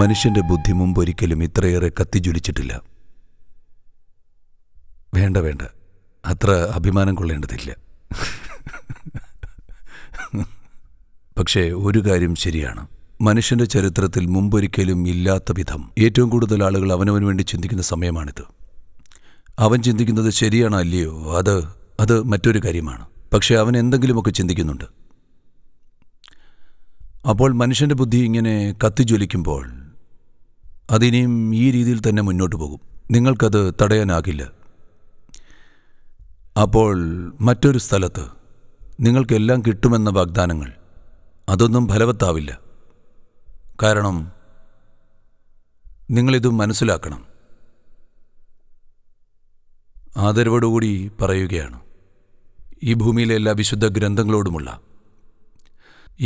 മനുഷ്യന്റെ ബുദ്ധി ഒരിക്കലും ഇത്രയേറെ കത്തിജ്വലിച്ചിട്ടില്ല വേണ്ട വേണ്ട അത്ര അഭിമാനം കൊള്ളേണ്ടതില്ല പക്ഷേ ഒരു കാര്യം ശരിയാണ് മനുഷ്യന്റെ ചരിത്രത്തിൽ മുമ്പൊരിക്കലും ഇല്ലാത്ത വിധം ഏറ്റവും കൂടുതൽ ആളുകൾ അവനവന് വേണ്ടി ചിന്തിക്കുന്ന സമയമാണിത് അവൻ ചിന്തിക്കുന്നത് ശരിയാണോ അല്ലയോ അത് അത് മറ്റൊരു കാര്യമാണ് പക്ഷേ അവൻ എന്തെങ്കിലുമൊക്കെ ചിന്തിക്കുന്നുണ്ട് അപ്പോൾ മനുഷ്യൻ്റെ ബുദ്ധി ഇങ്ങനെ കത്തിജ്വലിക്കുമ്പോൾ അതിനിയും ഈ രീതിയിൽ തന്നെ മുന്നോട്ട് പോകും നിങ്ങൾക്കത് തടയാനാകില്ല അപ്പോൾ മറ്റൊരു സ്ഥലത്ത് നിങ്ങൾക്കെല്ലാം കിട്ടുമെന്ന വാഗ്ദാനങ്ങൾ അതൊന്നും ഫലവത്താവില്ല കാരണം നിങ്ങളിത് മനസ്സിലാക്കണം ആദരവോടുകൂടി പറയുകയാണ് ഈ ഭൂമിയിലെ എല്ലാ വിശുദ്ധ ഗ്രന്ഥങ്ങളോടുമുള്ള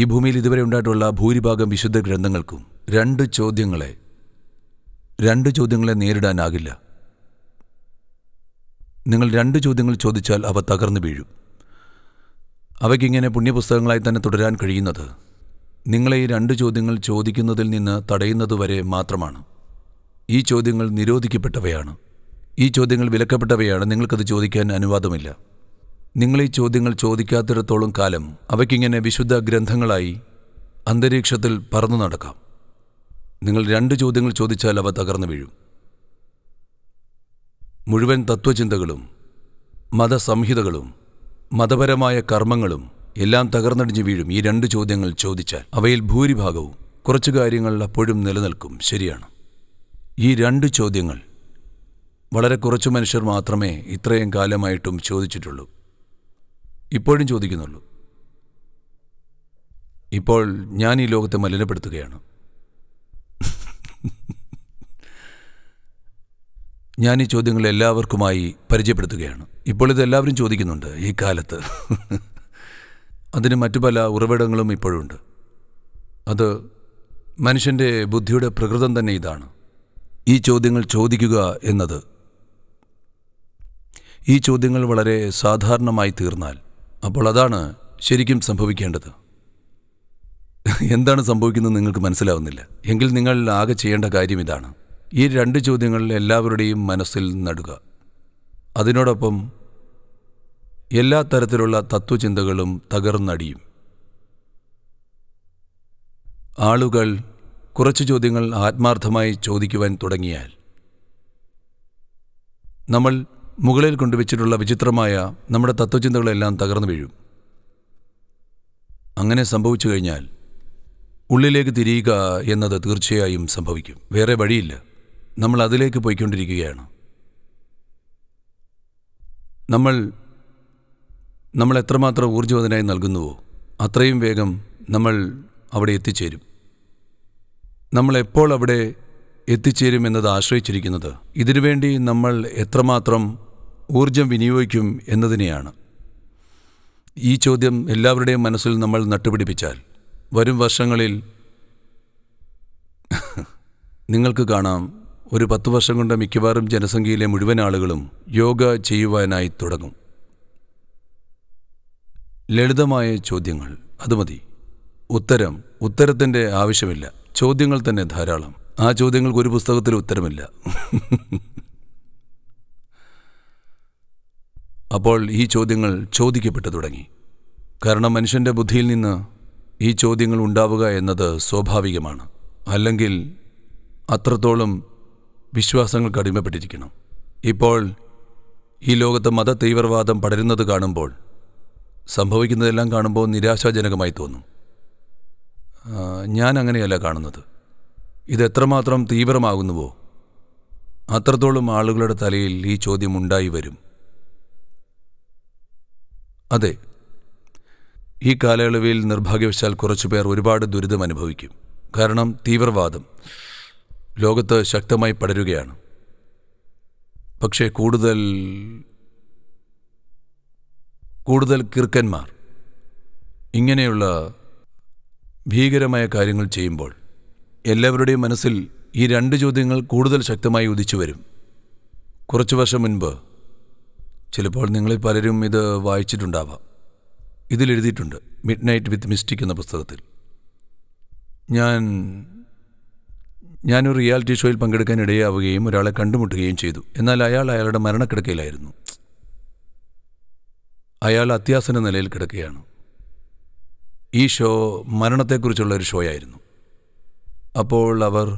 ഈ ഭൂമിയിൽ ഇതുവരെ ഉണ്ടായിട്ടുള്ള ഭൂരിഭാഗം വിശുദ്ധ ഗ്രന്ഥങ്ങൾക്കും രണ്ട് ചോദ്യങ്ങളെ രണ്ട് ചോദ്യങ്ങളെ നേരിടാനാകില്ല നിങ്ങൾ രണ്ട് ചോദ്യങ്ങൾ ചോദിച്ചാൽ അവ തകർന്നു വീഴും അവയ്ക്കിങ്ങനെ പുണ്യപുസ്തകങ്ങളായി തന്നെ തുടരാൻ കഴിയുന്നത് നിങ്ങളെ ഈ രണ്ട് ചോദ്യങ്ങൾ ചോദിക്കുന്നതിൽ നിന്ന് തടയുന്നതുവരെ മാത്രമാണ് ഈ ചോദ്യങ്ങൾ നിരോധിക്കപ്പെട്ടവയാണ് ഈ ചോദ്യങ്ങൾ വിലക്കപ്പെട്ടവയാണ് നിങ്ങൾക്കത് ചോദിക്കാൻ അനുവാദമില്ല നിങ്ങൾ ഈ ചോദ്യങ്ങൾ ചോദിക്കാത്തിടത്തോളം കാലം അവയ്ക്കിങ്ങനെ വിശുദ്ധ ഗ്രന്ഥങ്ങളായി അന്തരീക്ഷത്തിൽ പറന്നു നടക്കാം നിങ്ങൾ രണ്ട് ചോദ്യങ്ങൾ ചോദിച്ചാൽ അവ തകർന്നു വീഴും മുഴുവൻ തത്വചിന്തകളും മതസംഹിതകളും മതപരമായ കർമ്മങ്ങളും എല്ലാം തകർന്നടിഞ്ഞു വീഴും ഈ രണ്ട് ചോദ്യങ്ങൾ ചോദിച്ചാൽ അവയിൽ ഭൂരിഭാഗവും കുറച്ച് കാര്യങ്ങൾ അപ്പോഴും നിലനിൽക്കും ശരിയാണ് ഈ രണ്ട് ചോദ്യങ്ങൾ വളരെ കുറച്ച് മനുഷ്യർ മാത്രമേ ഇത്രയും കാലമായിട്ടും ചോദിച്ചിട്ടുള്ളൂ ഇപ്പോഴും ചോദിക്കുന്നുള്ളൂ ഇപ്പോൾ ഞാൻ ഈ ലോകത്തെ മലിനപ്പെടുത്തുകയാണ് ഞാൻ ഈ ചോദ്യങ്ങൾ എല്ലാവർക്കുമായി പരിചയപ്പെടുത്തുകയാണ് ഇപ്പോൾ ഇതെല്ലാവരും ചോദിക്കുന്നുണ്ട് ഈ കാലത്ത് അതിന് മറ്റു പല ഉറവിടങ്ങളും ഇപ്പോഴുണ്ട് അത് മനുഷ്യൻ്റെ ബുദ്ധിയുടെ പ്രകൃതം തന്നെ ഇതാണ് ഈ ചോദ്യങ്ങൾ ചോദിക്കുക എന്നത് ഈ ചോദ്യങ്ങൾ വളരെ സാധാരണമായി തീർന്നാൽ അപ്പോൾ അതാണ് ശരിക്കും സംഭവിക്കേണ്ടത് എന്താണ് സംഭവിക്കുന്നത് നിങ്ങൾക്ക് മനസ്സിലാവുന്നില്ല എങ്കിൽ നിങ്ങൾ ആകെ ചെയ്യേണ്ട കാര്യം ഇതാണ് ഈ രണ്ട് ചോദ്യങ്ങൾ എല്ലാവരുടെയും മനസ്സിൽ നടുക അതിനോടൊപ്പം എല്ലാ തരത്തിലുള്ള തത്വചിന്തകളും തകർന്നടിയും ആളുകൾ കുറച്ച് ചോദ്യങ്ങൾ ആത്മാർത്ഥമായി ചോദിക്കുവാൻ തുടങ്ങിയാൽ നമ്മൾ മുകളിൽ കൊണ്ടുവച്ചിട്ടുള്ള വിചിത്രമായ നമ്മുടെ തത്വചിന്തകളെല്ലാം തകർന്നു വീഴും അങ്ങനെ സംഭവിച്ചു കഴിഞ്ഞാൽ ഉള്ളിലേക്ക് തിരിയുക എന്നത് തീർച്ചയായും സംഭവിക്കും വേറെ വഴിയില്ല നമ്മൾ അതിലേക്ക് പോയിക്കൊണ്ടിരിക്കുകയാണ് നമ്മൾ നമ്മൾ എത്രമാത്രം ഊർജ്ജവതനായി നൽകുന്നുവോ അത്രയും വേഗം നമ്മൾ അവിടെ എത്തിച്ചേരും നമ്മൾ എപ്പോൾ അവിടെ എത്തിച്ചേരും എന്നത് ആശ്രയിച്ചിരിക്കുന്നത് ഇതിനുവേണ്ടി നമ്മൾ എത്രമാത്രം ഊർജം വിനിയോഗിക്കും എന്നതിനെയാണ് ഈ ചോദ്യം എല്ലാവരുടെയും മനസ്സിൽ നമ്മൾ നട്ടുപിടിപ്പിച്ചാൽ വരും വർഷങ്ങളിൽ നിങ്ങൾക്ക് കാണാം ഒരു പത്ത് വർഷം കൊണ്ട് മിക്കവാറും ജനസംഖ്യയിലെ മുഴുവൻ ആളുകളും യോഗ ചെയ്യുവാനായി തുടങ്ങും ലളിതമായ ചോദ്യങ്ങൾ അത് മതി ഉത്തരം ഉത്തരത്തിൻ്റെ ആവശ്യമില്ല ചോദ്യങ്ങൾ തന്നെ ധാരാളം ആ ചോദ്യങ്ങൾക്ക് ഒരു പുസ്തകത്തിൽ ഉത്തരമില്ല അപ്പോൾ ഈ ചോദ്യങ്ങൾ ചോദിക്കപ്പെട്ടു തുടങ്ങി കാരണം മനുഷ്യൻ്റെ ബുദ്ധിയിൽ നിന്ന് ഈ ചോദ്യങ്ങൾ ഉണ്ടാവുക എന്നത് സ്വാഭാവികമാണ് അല്ലെങ്കിൽ അത്രത്തോളം വിശ്വാസങ്ങൾ അടിമപ്പെട്ടിരിക്കണം ഇപ്പോൾ ഈ ലോകത്ത് മത തീവ്രവാദം പടരുന്നത് കാണുമ്പോൾ സംഭവിക്കുന്നതെല്ലാം കാണുമ്പോൾ നിരാശാജനകമായി തോന്നും ഞാൻ അങ്ങനെയല്ല കാണുന്നത് ഇതെത്രമാത്രം തീവ്രമാകുന്നുവോ അത്രത്തോളം ആളുകളുടെ തലയിൽ ഈ ചോദ്യം ഉണ്ടായി വരും അതെ ഈ കാലയളവിൽ നിർഭാഗ്യവശാൽ കുറച്ചുപേർ ഒരുപാട് ദുരിതം അനുഭവിക്കും കാരണം തീവ്രവാദം ലോകത്ത് ശക്തമായി പടരുകയാണ് പക്ഷേ കൂടുതൽ കൂടുതൽ കിർക്കന്മാർ ഇങ്ങനെയുള്ള ഭീകരമായ കാര്യങ്ങൾ ചെയ്യുമ്പോൾ എല്ലാവരുടെയും മനസ്സിൽ ഈ രണ്ട് ചോദ്യങ്ങൾ കൂടുതൽ ശക്തമായി ഉദിച്ചു വരും കുറച്ചു വർഷം മുൻപ് ചിലപ്പോൾ നിങ്ങളിൽ പലരും ഇത് വായിച്ചിട്ടുണ്ടാവാം ഇതിലെഴുതിയിട്ടുണ്ട് മിഡ് നൈറ്റ് വിത്ത് മിസ്റ്റിക് എന്ന പുസ്തകത്തിൽ ഞാൻ ഞാനൊരു റിയാലിറ്റി ഷോയിൽ പങ്കെടുക്കാൻ ഇടയാവുകയും ഒരാളെ കണ്ടുമുട്ടുകയും ചെയ്തു എന്നാൽ അയാൾ അയാളുടെ മരണക്കിടക്കയിലായിരുന്നു അയാൾ അത്യാസന നിലയിൽ കിടക്കുകയാണ് ഈ ഷോ മരണത്തെക്കുറിച്ചുള്ള ഒരു ഷോയായിരുന്നു അപ്പോൾ അവർ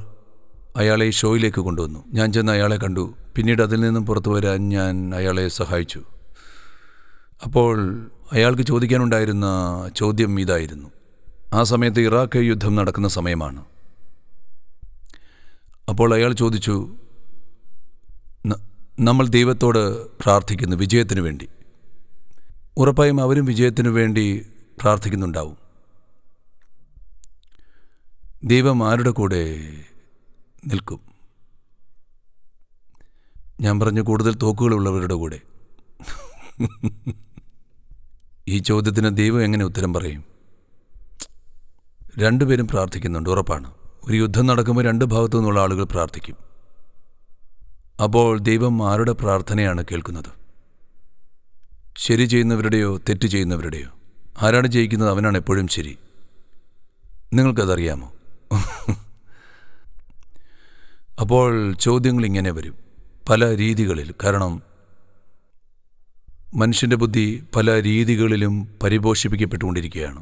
അയാളെ ഈ ഷോയിലേക്ക് കൊണ്ടുവന്നു ഞാൻ ചെന്ന് അയാളെ കണ്ടു പിന്നീട് അതിൽ നിന്നും പുറത്തു വരാൻ ഞാൻ അയാളെ സഹായിച്ചു അപ്പോൾ അയാൾക്ക് ചോദിക്കാനുണ്ടായിരുന്ന ചോദ്യം ഇതായിരുന്നു ആ സമയത്ത് ഇറാഖ് യുദ്ധം നടക്കുന്ന സമയമാണ് അപ്പോൾ അയാൾ ചോദിച്ചു നമ്മൾ ദൈവത്തോട് പ്രാർത്ഥിക്കുന്നു വിജയത്തിനു വേണ്ടി ഉറപ്പായും അവരും വിജയത്തിനു വേണ്ടി പ്രാർത്ഥിക്കുന്നുണ്ടാവും ദൈവം ആരുടെ കൂടെ നിൽക്കും ഞാൻ പറഞ്ഞു കൂടുതൽ തോക്കുകളുള്ളവരുടെ കൂടെ ഈ ചോദ്യത്തിന് ദൈവം എങ്ങനെ ഉത്തരം പറയും രണ്ടുപേരും പ്രാർത്ഥിക്കുന്നുണ്ട് ഉറപ്പാണ് ഒരു യുദ്ധം നടക്കുമ്പോൾ രണ്ട് ഭാഗത്തു നിന്നുള്ള ആളുകൾ പ്രാർത്ഥിക്കും അപ്പോൾ ദൈവം ആരുടെ പ്രാർത്ഥനയാണ് കേൾക്കുന്നത് ശരി ചെയ്യുന്നവരുടെയോ തെറ്റ് ചെയ്യുന്നവരുടെയോ ആരാണ് ജയിക്കുന്നത് അവനാണ് എപ്പോഴും ശരി നിങ്ങൾക്കതറിയാമോ അപ്പോൾ ചോദ്യങ്ങൾ ഇങ്ങനെ വരും പല രീതികളിൽ കാരണം മനുഷ്യൻ്റെ ബുദ്ധി പല രീതികളിലും പരിപോഷിപ്പിക്കപ്പെട്ടുകൊണ്ടിരിക്കുകയാണ്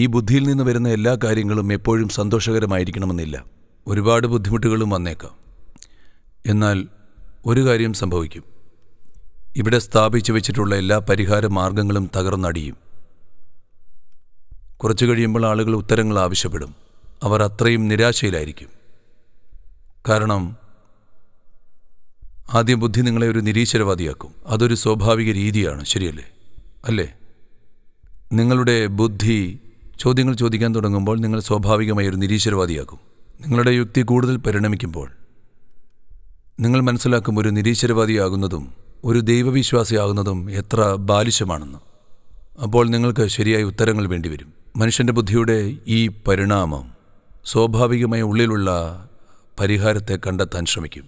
ഈ ബുദ്ധിയിൽ നിന്ന് വരുന്ന എല്ലാ കാര്യങ്ങളും എപ്പോഴും സന്തോഷകരമായിരിക്കണമെന്നില്ല ഒരുപാട് ബുദ്ധിമുട്ടുകളും വന്നേക്കാം എന്നാൽ ഒരു കാര്യം സംഭവിക്കും ഇവിടെ സ്ഥാപിച്ചു വെച്ചിട്ടുള്ള എല്ലാ പരിഹാര മാർഗങ്ങളും തകർന്നടിയും കുറച്ചു കഴിയുമ്പോൾ ആളുകൾ ഉത്തരങ്ങൾ ആവശ്യപ്പെടും അവർ അത്രയും നിരാശയിലായിരിക്കും കാരണം ആദ്യം ബുദ്ധി നിങ്ങളെ ഒരു നിരീശ്വരവാദിയാക്കും അതൊരു സ്വാഭാവിക രീതിയാണ് ശരിയല്ലേ അല്ലേ നിങ്ങളുടെ ബുദ്ധി ചോദ്യങ്ങൾ ചോദിക്കാൻ തുടങ്ങുമ്പോൾ നിങ്ങൾ സ്വാഭാവികമായി ഒരു നിരീശ്വരവാദിയാകും നിങ്ങളുടെ യുക്തി കൂടുതൽ പരിണമിക്കുമ്പോൾ നിങ്ങൾ മനസ്സിലാക്കും ഒരു നിരീശ്വരവാദിയാകുന്നതും ഒരു ദൈവവിശ്വാസിയാകുന്നതും എത്ര ബാലിശമാണെന്ന് അപ്പോൾ നിങ്ങൾക്ക് ശരിയായ ഉത്തരങ്ങൾ വേണ്ടിവരും മനുഷ്യൻ്റെ ബുദ്ധിയുടെ ഈ പരിണാമം സ്വാഭാവികമായ ഉള്ളിലുള്ള പരിഹാരത്തെ കണ്ടെത്താൻ ശ്രമിക്കും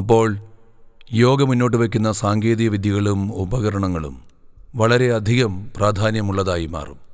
അപ്പോൾ യോഗ മുന്നോട്ട് വയ്ക്കുന്ന സാങ്കേതിക വിദ്യകളും ഉപകരണങ്ങളും വളരെയധികം പ്രാധാന്യമുള്ളതായി മാറും